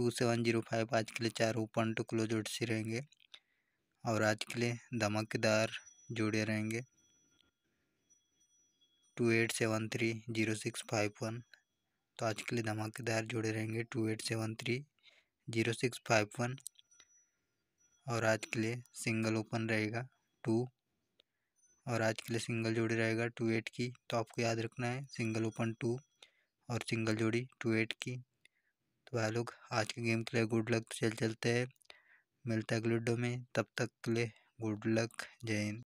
to seven zero five आज के लिए चार ओपन टू क्लोज आउट से रहेंगे और आज के लिए धमाकेदार जोड़े रहेंगे two eight seven three zero six five one तो आज के लिए धमाकेदार जोड़े रहेंगे two eight seven three zero six five one और आज के लिए सिंगल ओपन रहेगा टू और आज के लिए सिंगल जोड़ी रहेगा टू एट की तो आपको याद रखना है सिंगल ओपन टू और सिंगल जोड़ी टू एट की तो भाई लोग आज के गेम के लिए गुड लक तो चल चलते हैं मिलता है अगले में तब तक के लिए गुड लक जय हिंद